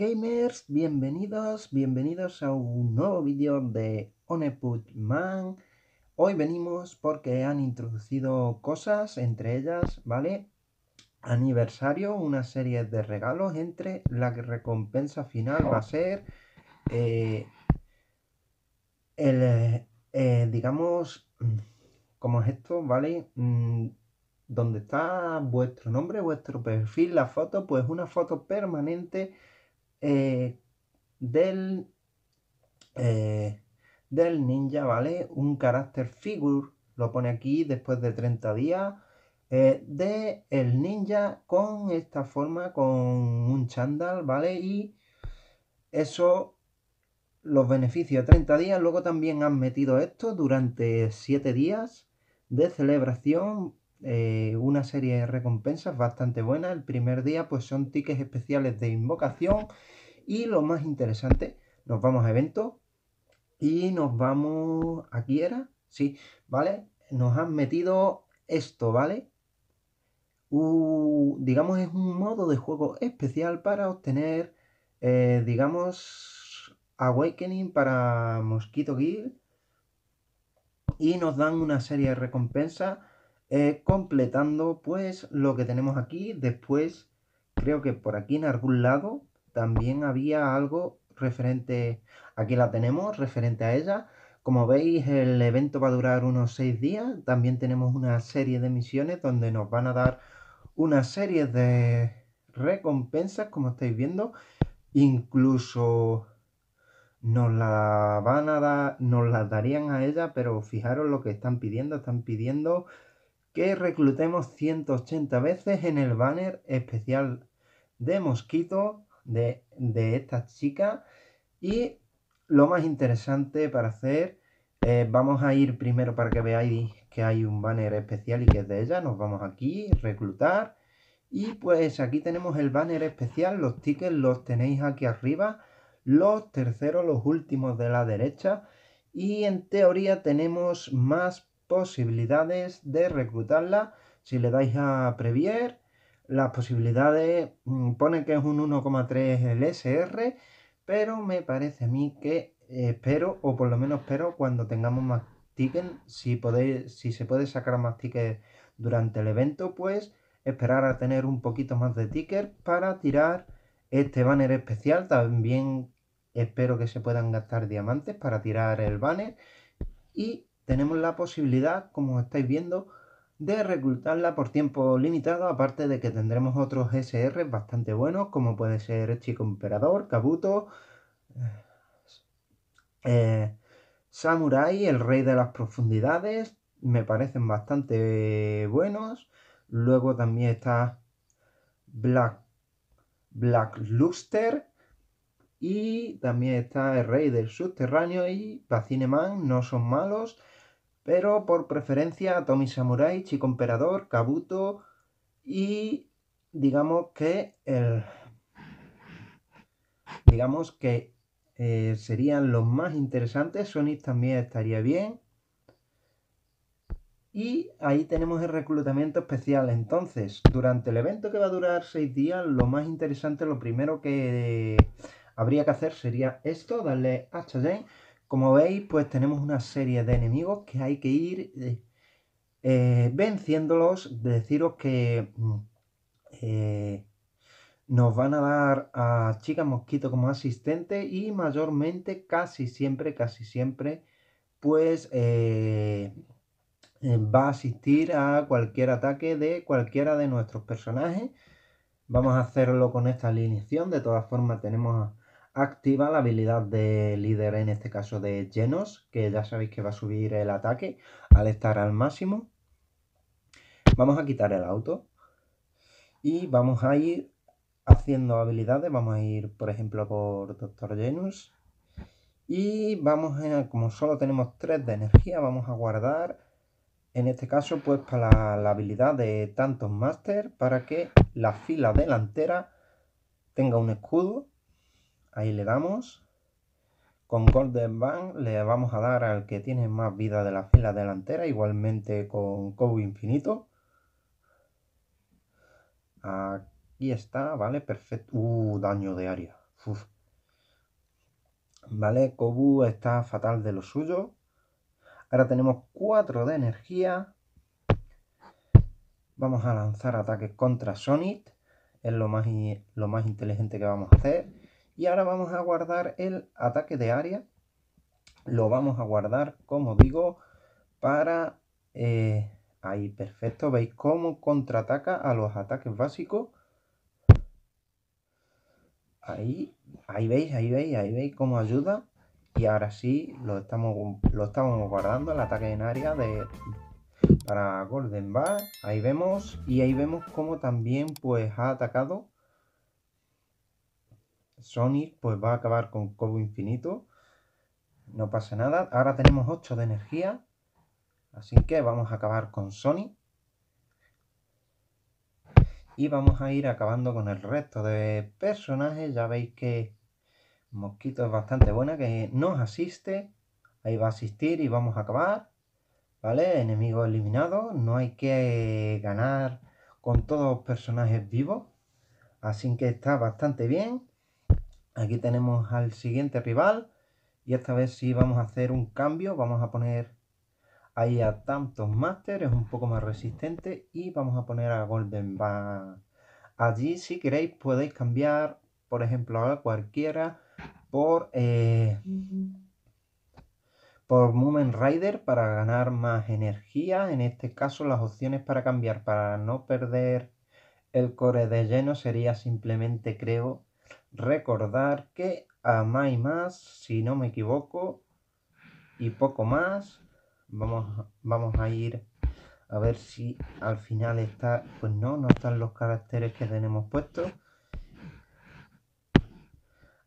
gamers, bienvenidos, bienvenidos a un nuevo vídeo de Oneput Man. Hoy venimos porque han introducido cosas, entre ellas, ¿vale? Aniversario, una serie de regalos, entre la recompensa final va a ser, eh, el, eh, eh, digamos, como es esto, ¿vale? Mm, donde está vuestro nombre, vuestro perfil, la foto, pues una foto permanente eh, del, eh, del ninja, ¿vale? Un carácter figure, lo pone aquí después de 30 días, eh, de el ninja con esta forma, con un chandal, ¿vale? Y eso, los beneficios 30 días, luego también han metido esto durante 7 días de celebración eh, una serie de recompensas bastante buenas. El primer día pues son tickets especiales de invocación y lo más interesante, nos vamos a eventos y nos vamos... ¿Aquí era? Sí, ¿vale? Nos han metido esto, ¿vale? digamos es un modo de juego especial para obtener, eh, digamos, Awakening para Mosquito Gear. Y nos dan una serie de recompensas eh, completando pues lo que tenemos aquí. Después creo que por aquí en algún lado también había algo referente, aquí la tenemos, referente a ella. Como veis, el evento va a durar unos seis días. También tenemos una serie de misiones donde nos van a dar una serie de recompensas, como estáis viendo. Incluso nos la van a dar, nos las darían a ella, pero fijaros lo que están pidiendo, están pidiendo que reclutemos 180 veces en el banner especial de mosquito de, de esta chica. Y lo más interesante para hacer, eh, vamos a ir primero para que veáis que hay un banner especial y que es de ella. Nos vamos aquí, reclutar. Y pues aquí tenemos el banner especial, los tickets los tenéis aquí arriba, los terceros, los últimos de la derecha. Y en teoría tenemos más posibilidades de reclutarla. Si le dais a Previer, las posibilidades mm, pone que es un 1,3 el SR, pero me parece a mí que eh, espero, o por lo menos espero, cuando tengamos más tickets, si, si se puede sacar más tickets durante el evento, pues esperar a tener un poquito más de tickets para tirar este banner especial. También espero que se puedan gastar diamantes para tirar el banner. Y tenemos la posibilidad, como estáis viendo, de reclutarla por tiempo limitado, aparte de que tendremos otros SR bastante buenos, como puede ser Chico Emperador, Kabuto, eh, eh, Samurai, el Rey de las Profundidades, me parecen bastante buenos. Luego también está Black, Black Luster, y también está el Rey del Subterráneo y Pacineman, no son malos pero por preferencia Tommy Samurai, Chico Emperador, Kabuto y digamos que el, digamos que eh, serían los más interesantes, Sonic también estaría bien. Y ahí tenemos el reclutamiento especial. Entonces, durante el evento que va a durar 6 días, lo más interesante, lo primero que eh, habría que hacer sería esto, darle a Chayenne. Como veis, pues tenemos una serie de enemigos que hay que ir eh, eh, venciéndolos. Deciros que mm, eh, nos van a dar a Chica Mosquito como asistente y mayormente, casi siempre, casi siempre, pues va a asistir a cualquier ataque de cualquiera de nuestros personajes. Vamos a hacerlo con esta alineación. De todas formas, tenemos a activa la habilidad de líder, en este caso de Genos, que ya sabéis que va a subir el ataque al estar al máximo. Vamos a quitar el auto y vamos a ir haciendo habilidades. Vamos a ir, por ejemplo, por Doctor Genos. Y vamos a, como solo tenemos 3 de energía, vamos a guardar, en este caso, pues para la, la habilidad de tantos master para que la fila delantera tenga un escudo Ahí le damos. Con Golden Bank le vamos a dar al que tiene más vida de la fila delantera, igualmente con Cobu Infinito. Aquí está, vale, perfecto. Uh, daño de área. Vale, Kobu está fatal de lo suyo. Ahora tenemos 4 de energía. Vamos a lanzar ataques contra Sonic. Es lo más, lo más inteligente que vamos a hacer. Y ahora vamos a guardar el ataque de área. Lo vamos a guardar, como digo, para... Eh, ahí, perfecto. ¿Veis cómo contraataca a los ataques básicos? Ahí, ahí veis, ahí veis, ahí veis cómo ayuda. Y ahora sí, lo estamos, lo guardando, el ataque en área de, para Golden Bar. Ahí vemos, y ahí vemos cómo también pues ha atacado Sonic pues va a acabar con Cobo Infinito. No pasa nada. Ahora tenemos 8 de energía. Así que vamos a acabar con Sony Y vamos a ir acabando con el resto de personajes. Ya veis que Mosquito es bastante buena, que nos asiste. Ahí va a asistir y vamos a acabar. ¿Vale? Enemigo eliminado. No hay que ganar con todos los personajes vivos. Así que está bastante bien. Aquí tenemos al siguiente rival. Y esta vez sí vamos a hacer un cambio. Vamos a poner ahí a Tantos Master. Es un poco más resistente. Y vamos a poner a Golden Band. Allí si queréis podéis cambiar, por ejemplo, a cualquiera por... Eh, por Rider para ganar más energía. En este caso las opciones para cambiar para no perder el core de lleno sería simplemente creo recordar que a más y más, si no me equivoco, y poco más, vamos, vamos a ir a ver si al final está, pues no, no están los caracteres que tenemos puestos.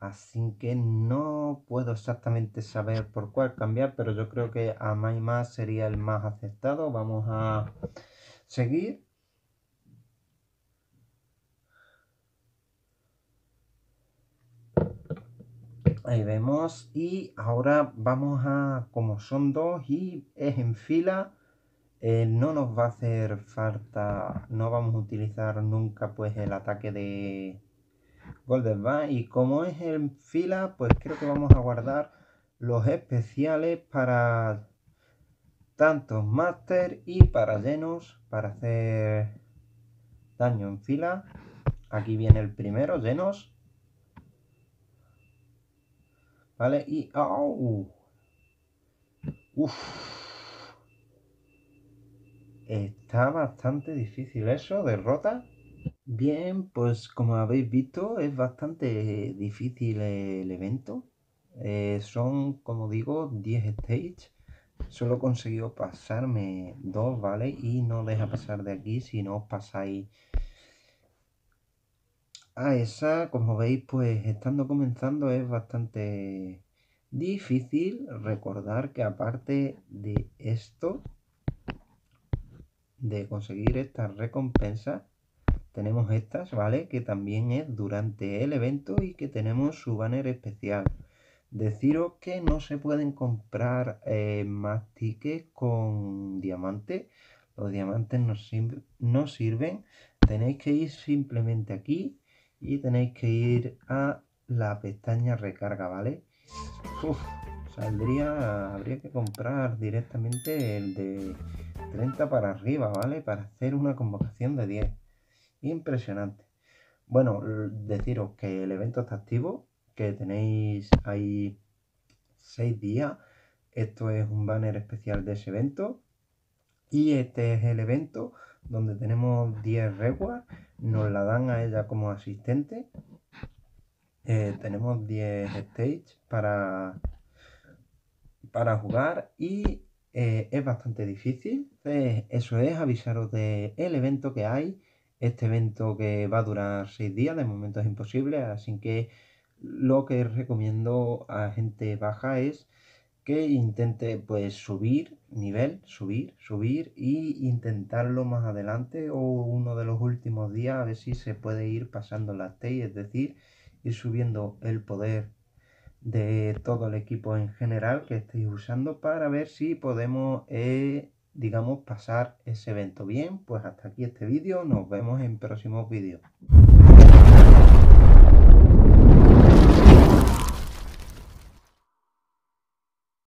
Así que no puedo exactamente saber por cuál cambiar, pero yo creo que a más sería el más aceptado. Vamos a seguir. Ahí vemos. Y ahora vamos a, como son dos y es en fila, eh, no nos va a hacer falta, no vamos a utilizar nunca pues el ataque de Golden Y como es en fila, pues creo que vamos a guardar los especiales para tantos Master y para llenos, para hacer daño en fila. Aquí viene el primero, llenos. ¿Vale? Y... ¡Uf! Está bastante difícil eso, derrota. Bien, pues como habéis visto, es bastante difícil el evento. Eh, son, como digo, 10 stages. Solo he conseguido pasarme dos, ¿vale? Y no deja pasar de aquí si no os pasáis a ah, esa, como veis, pues estando comenzando es bastante difícil recordar que aparte de esto, de conseguir estas recompensas, tenemos estas, ¿vale? Que también es durante el evento y que tenemos su banner especial. Deciros que no se pueden comprar eh, más tickets con diamantes. Los diamantes no, sirven. Tenéis que ir simplemente aquí y tenéis que ir a la pestaña recarga, ¿vale? saldría, habría que comprar directamente el de 30 para arriba, ¿vale? Para hacer una convocación de 10. Impresionante. Bueno, deciros que el evento está activo, que tenéis ahí 6 días. Esto es un banner especial de ese evento. Y este es el evento donde tenemos 10 reguas, nos la dan a ella como asistente. Eh, tenemos 10 stage para, para jugar y eh, es bastante difícil. eso es, avisaros del el evento que hay. Este evento que va a durar 6 días, de momento es imposible, así que lo que recomiendo a gente baja es que intente pues subir nivel, subir, subir y intentarlo más adelante o uno de los últimos días a ver si se puede ir pasando las T, es decir, ir subiendo el poder de todo el equipo en general que estéis usando para ver si podemos, eh, digamos, pasar ese evento. Bien, pues hasta aquí este vídeo, nos vemos en próximos vídeos.